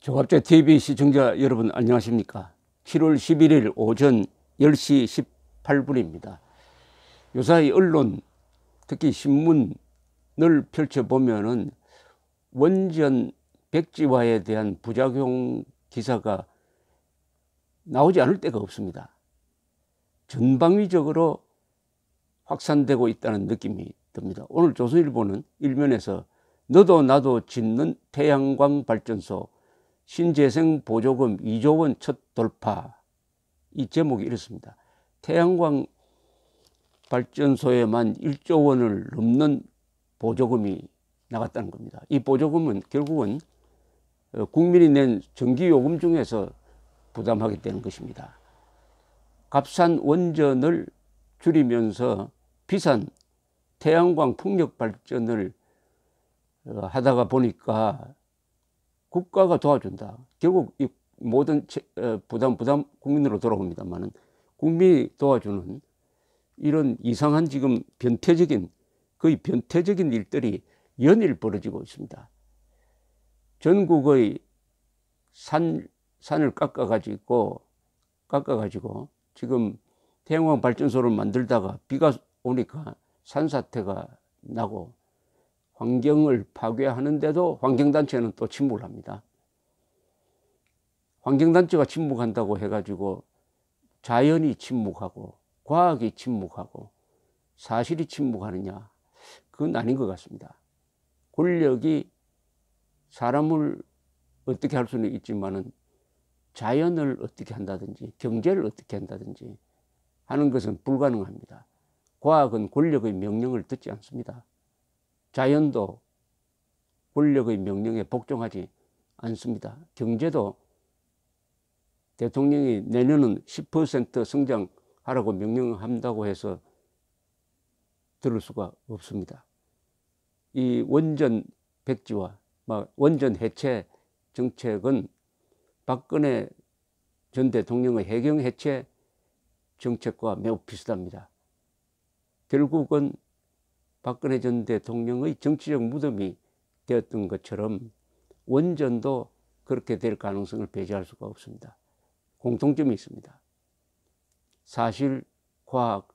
조갑제 TV 시청자 여러분 안녕하십니까 7월 11일 오전 10시 18분입니다 요사이 언론 특히 신문을 펼쳐보면 은 원전 백지화에 대한 부작용 기사가 나오지 않을 때가 없습니다 전방위적으로 확산되고 있다는 느낌이 듭니다 오늘 조선일보는 일면에서 너도 나도 짓는 태양광 발전소 신재생 보조금 2조 원 첫 돌파 이 제목이 이렇습니다. 태양광 발전소에만 1조 원을 넘는 보조금이 나갔다는 겁니다. 이 보조금은 결국은 어, 국민이 낸 전기요금 중에서 부담하게 되는 것입니다. 값싼 원전을 줄이면서 비싼 태양광 풍력 발전을 어, 하다가 보니까 국가가 도와준다. 결국 이 모든 어, 부담 부담 국민으로 돌아옵니다만은 국민이 도와주는 이런 이상한 지금 변태적인 거의 변태적인 일들이 연일 벌어지고 있습니다. 전국의 산 산을 깎아 가지고 깎아 가지고 지금 태양광 발전소를 만들다가 비가 오니까 산사태가 나고 환경을 파괴하는데도 환경단체는 또 침묵을 합니다. 환경단체가 침묵한다고 해가지고 자연이 침묵하고 과학이 침묵하고 사실이 침묵하느냐 그건 아닌 것 같습니다. 권력이 사람을 어떻게 할 수는 있지만은 자연을 어떻게 한다든지 경제를 어떻게 한다든지 하는 것은 불가능합니다. 과학은 권력의 명령을 듣지 않습니다. 자연도 권력의 명령에 복종하지 않습니다. 경제도 대통령이 내년은 10% 성장하라고 명령한다고 해서 들을 수가 없습니다. 이 원전 백지와 원전 해체 정책은 박근혜 전 대통령의 해경 해체 정책과 매우 비슷합니다. 결국은 박근혜 전 대통령의 정치적 무덤이 되었던 것처럼 원전도 그렇게 될 가능성을 배제할 수가 없습니다. 공통점이 있습니다. 사실, 과학,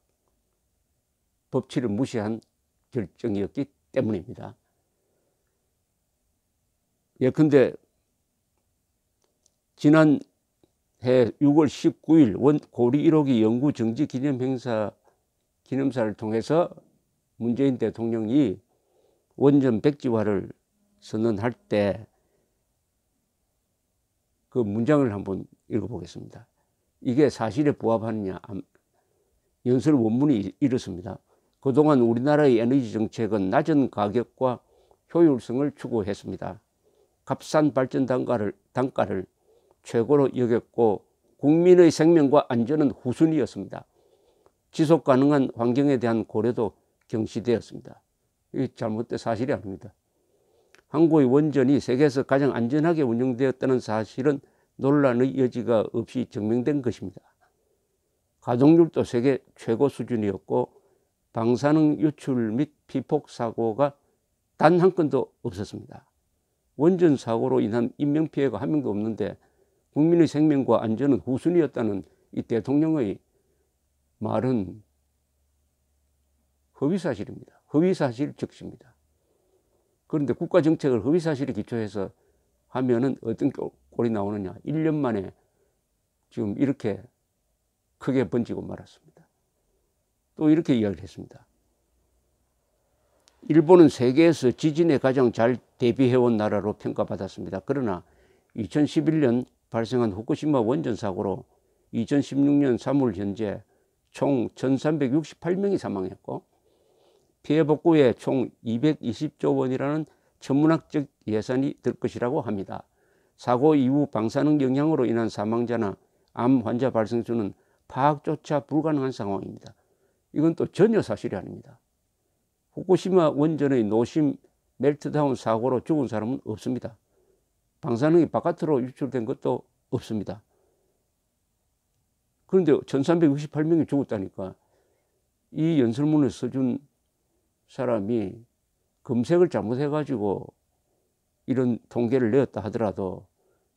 법치를 무시한 결정이었기 때문입니다. 예컨대 지난해 6월 19일 원 고리 1호기 연구 정지 기념 행사 기념사를 통해서 문재인 대통령이 원전 백지화를 선언할 때 그 문장을 한번 읽어보겠습니다. 이게 사실에 부합하느냐? 연설 원문이 이렇습니다. 그동안 우리나라의 에너지 정책은 낮은 가격과 효율성을 추구했습니다. 값싼 발전 단가를, 단가를 최고로 여겼고 국민의 생명과 안전은 후순위였습니다. 지속 가능한 환경에 대한 고려도 경시되었습니다. 이 잘못된 사실이 아닙니다. 항구의 원전이 세계에서 가장 안전하게 운영되었다는 사실은 논란의 여지가 없이 증명된 것입니다. 가동률도 세계 최고 수준이었고 방사능 유출 및 피폭 사고가 단 한 건도 없었습니다. 원전 사고로 인한 인명피해가 한 명도 없는데 국민의 생명과 안전은 후순위였다는 이 대통령의 말은 허위사실입니다. 허위사실 즉시입니다 그런데 국가정책을 허위사실에 기초해서 하면은 어떤 꼴이 나오느냐. 1년 만에 지금 이렇게 크게 번지고 말았습니다. 또 이렇게 이야기를 했습니다. 일본은 세계에서 지진에 가장 잘 대비해온 나라로 평가받았습니다. 그러나 2011년 발생한 후쿠시마 원전 사고로 2016년 3월 현재 총 1,368명이 사망했고 피해 복구에 총 220조 원이라는 천문학적 예산이 들 것이라고 합니다. 사고 이후 방사능 영향으로 인한 사망자나 암 환자 발생 수는 파악조차 불가능한 상황입니다. 이건 또 전혀 사실이 아닙니다. 후쿠시마 원전의 노심 멜트다운 사고로 죽은 사람은 없습니다. 방사능이 바깥으로 유출된 것도 없습니다. 그런데 1368명이 죽었다니까 이 연설문을 써준 사람이 검색을 잘못해가지고 이런 통계를 내었다 하더라도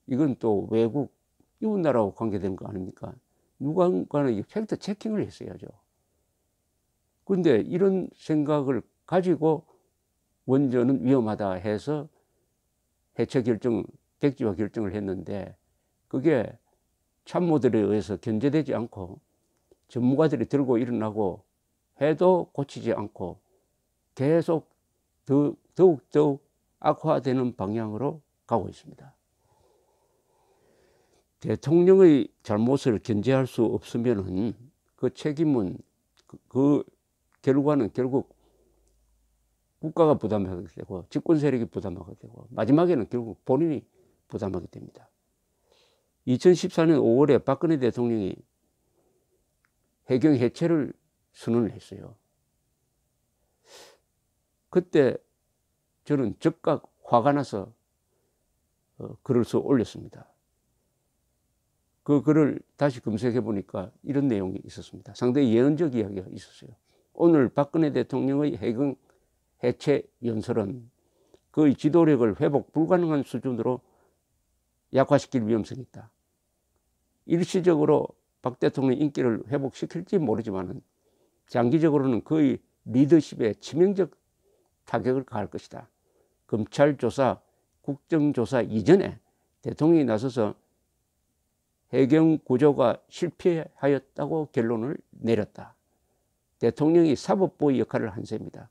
이건 또 외국 이웃 나라하고 관계된 거 아닙니까? 누군가는 팩트 체킹을 했어야죠. 그데 이런 생각을 가지고 원전은 위험하다 해서 해체 결정, 백지화 결정을 했는데 그게 참모들에 의해서 견제되지 않고 전문가들이 들고 일어나고 해도 고치지 않고 계속 더욱, 더욱 악화되는 방향으로 가고 있습니다. 대통령의 잘못을 견제할 수 없으면 그 책임은 그, 그 결과는 결국 국가가 부담하게 되고 집권 세력이 부담하게 되고 마지막에는 결국 본인이 부담하게 됩니다. 2014년 5월에 박근혜 대통령이 해경 해체를 선언을 했어요. 그때 저는 즉각 화가 나서 어, 글을 써 올렸습니다. 그 글을 다시 검색해 보니까 이런 내용이 있었습니다. 상당히 예언적 이야기가 있었어요. 오늘 박근혜 대통령의 해경 해체 연설은 그의 지도력을 회복 불가능한 수준으로 약화시킬 위험성이 있다. 일시적으로 박 대통령 인기를 회복시킬지 모르지만 장기적으로는 그의 리더십에 치명적 타격을 가할 것이다. 검찰 조사, 국정조사 이전에 대통령이 나서서 해경 구조가 실패하였다고 결론을 내렸다. 대통령이 사법부의 역할을 한 셈이다.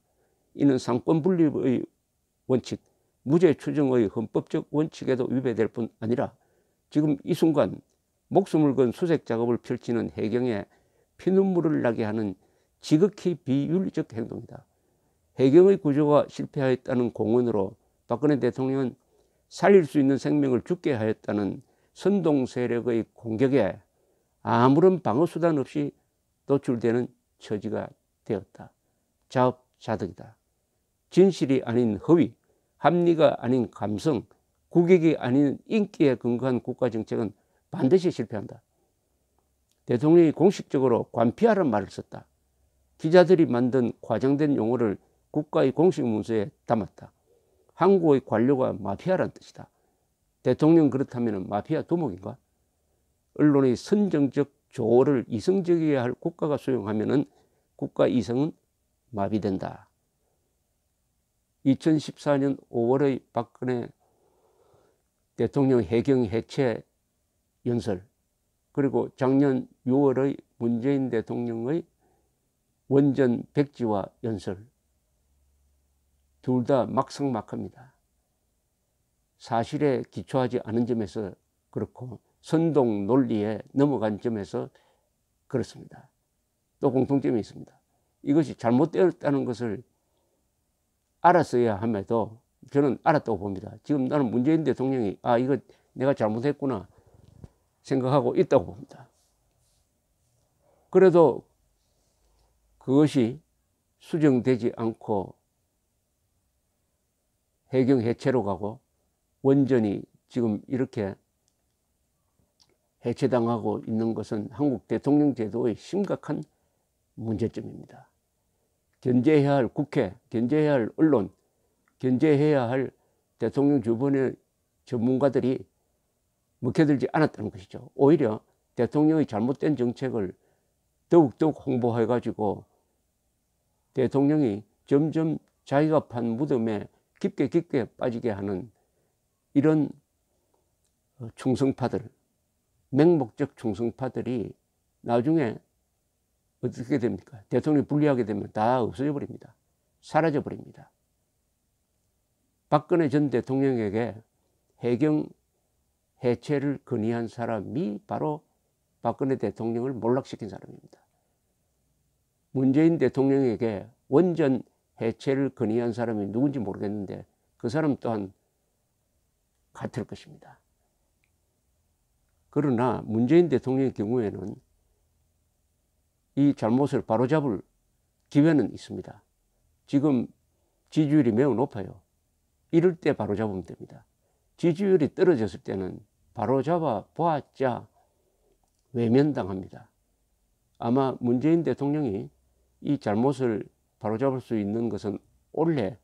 이는 상권 분립의 원칙, 무죄 추정의 헌법적 원칙에도 위배될 뿐 아니라 지금 이 순간 목숨을 건 수색 작업을 펼치는 해경에 피눈물을 나게 하는 지극히 비윤리적 행동이다. 해경의 구조가 실패하였다는 공언으로 박근혜 대통령은 살릴 수 있는 생명을 죽게 하였다는 선동 세력의 공격에 아무런 방어수단 없이 노출되는 처지가 되었다. 자업자득이다. 진실이 아닌 허위, 합리가 아닌 감성, 국익이 아닌 인기에 근거한 국가정책은 반드시 실패한다. 대통령이 공식적으로 관피하라는 말을 썼다. 기자들이 만든 과장된 용어를 국가의 공식 문서에 담았다. 한국의 관료가 마피아란 뜻이다. 대통령 그렇다면 마피아 도목인가? 언론의 선정적 조어를 이성적이어야 할 국가가 수용하면 국가 이성은 마비된다. 2014년 5월의 박근혜 대통령 해경 해체 연설 그리고 작년 6월의 문재인 대통령의 원전 백지화 연설 둘다 막상막합니다. 사실에 기초하지 않은 점에서 그렇고 선동 논리에 넘어간 점에서 그렇습니다. 또 공통점이 있습니다. 이것이 잘못되었다는 것을 알았어야 함에도 저는 알았다고 봅니다. 지금 나는 문재인 대통령이 아 이거 내가 잘못했구나 생각하고 있다고 봅니다. 그래도 그것이 수정되지 않고 해경 해체로 가고 원전이 지금 이렇게 해체당하고 있는 것은 한국 대통령 제도의 심각한 문제점입니다. 견제해야 할 국회, 견제해야 할 언론, 견제해야 할 대통령 주변의 전문가들이 먹혀들지 않았다는 것이죠. 오히려 대통령의 잘못된 정책을 더욱더욱 홍보해가지고 대통령이 점점 자기가 판 무덤에 깊게 깊게 빠지게 하는 이런 중성파들, 어, 맹목적 중성파들이 나중에 어떻게 됩니까? 대통령이 불리하게 되면 다 없어져 버립니다. 사라져 버립니다. 박근혜 전 대통령에게 해경 해체를 건의한 사람이 바로 박근혜 대통령을 몰락시킨 사람입니다. 문재인 대통령에게 원전 해체를 건의한 사람이 누군지 모르겠는데 그 사람 또한 같을 것입니다. 그러나 문재인 대통령의 경우에는 이 잘못을 바로잡을 기회는 있습니다. 지금 지지율이 매우 높아요. 이럴 때 바로잡으면 됩니다. 지지율이 떨어졌을 때는 바로잡아 보았자 외면당합니다. 아마 문재인 대통령이 이 잘못을 바로잡을 수 있는 것은 올해,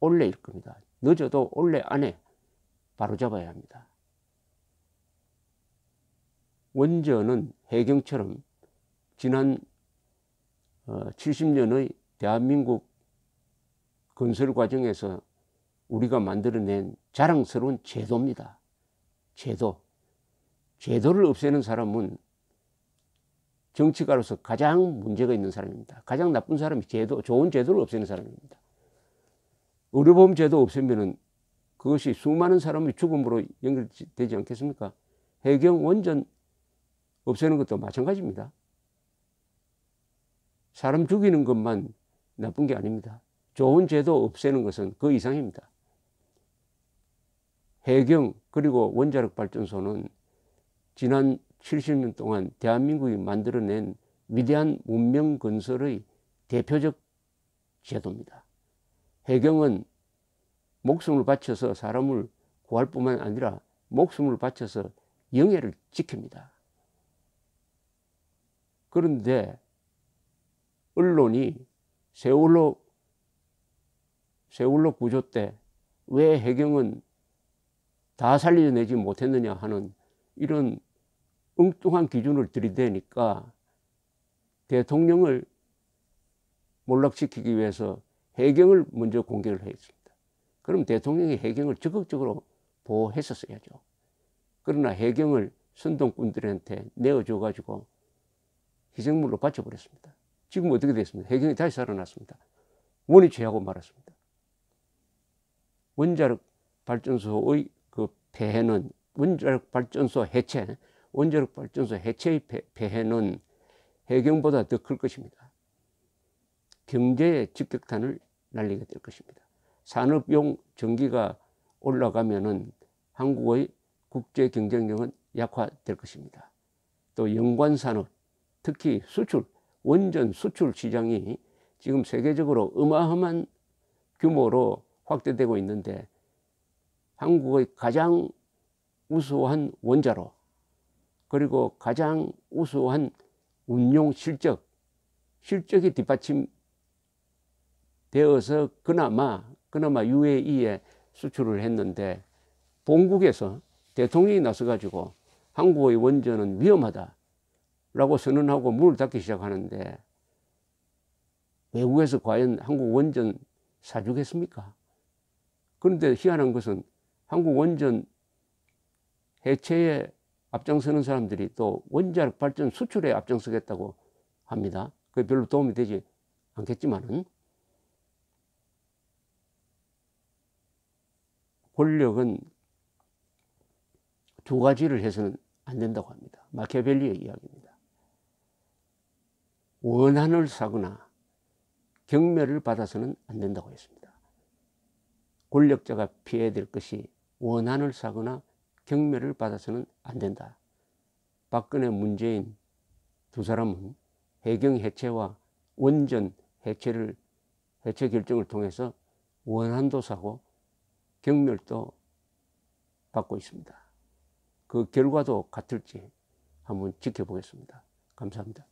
올해일 겁니다. 늦어도 올해 안에 바로잡아야 합니다. 원전은 해경처럼 지난 70년의 어, 대한민국 건설 과정에서 우리가 만들어낸 자랑스러운 제도입니다. 제도. 제도를 없애는 사람은 정치가로서 가장 문제가 있는 사람입니다. 가장 나쁜 사람이 제도, 좋은 제도를 없애는 사람입니다. 의료보험 제도 없애면은 그것이 수많은 사람의 죽음으로 연결되지 않겠습니까? 해경 원전 없애는 것도 마찬가지입니다. 사람 죽이는 것만 나쁜 게 아닙니다. 좋은 제도 없애는 것은 그 이상입니다. 해경 그리고 원자력 발전소는 지난 70년 동안 대한민국이 만들어낸 위대한 문명 건설의 대표적 제도입니다. 해경은 목숨을 바쳐서 사람을 구할 뿐만 아니라 목숨을 바쳐서 영예를 지킵니다. 그런데 언론이 세월로 세월로 구조 때 왜 해경은 다 살려내지 못했느냐 하는 이런 엉뚱한 기준을 들이대니까 대통령을 몰락시키기 위해서 해경을 먼저 공격를 했습니다. 그럼 대통령이 해경을 적극적으로 보호했었어야죠. 그러나 해경을 선동꾼들한테 내어줘가지고 희생물로 바쳐버렸습니다. 지금 어떻게 됐습니까? 해경이 다시 살아났습니다. 원이 죄하고 말았습니다. 원자력 발전소의 그 폐해는 원자력 발전소 해체, 원자력 발전소 해체의 폐해는 해경보다 더 클 것입니다. 경제에 직격탄을 날리게 될 것입니다. 산업용 전기가 올라가면은 한국의 국제 경쟁력은 약화될 것입니다. 또 연관 산업, 특히 수출, 원전 수출 시장이 지금 세계적으로 어마어마한 규모로 확대되고 있는데 한국의 가장 우수한 원자로 그리고 가장 우수한 운용 실적, 실적이 뒷받침 되어서 그나마, 그나마 UAE에 수출을 했는데 본국에서 대통령이 나서가지고 한국의 원전은 위험하다. 라고 선언하고 문을 닫기 시작하는데 외국에서 과연 한국 원전 사주겠습니까? 그런데 희한한 것은 한국 원전 해체에 앞장서는 사람들이 또 원자력 발전 수출에 앞장서겠다고 합니다. 그게 별로 도움이 되지 않겠지만은 권력은 두 가지를 해서는 안 된다고 합니다. 마키아벨리의 이야기입니다. 원한을 사거나 경멸을 받아서는 안 된다고 했습니다. 권력자가 피해야 될 것이 원한을 사거나 경멸을 받아서는 안 된다. 박근혜 문재인 두 사람은 해경 해체와 원전 해체를 해체 결정을 통해서 원한도 사고 경멸도 받고 있습니다. 그 결과도 같을지 한번 지켜보겠습니다. 감사합니다.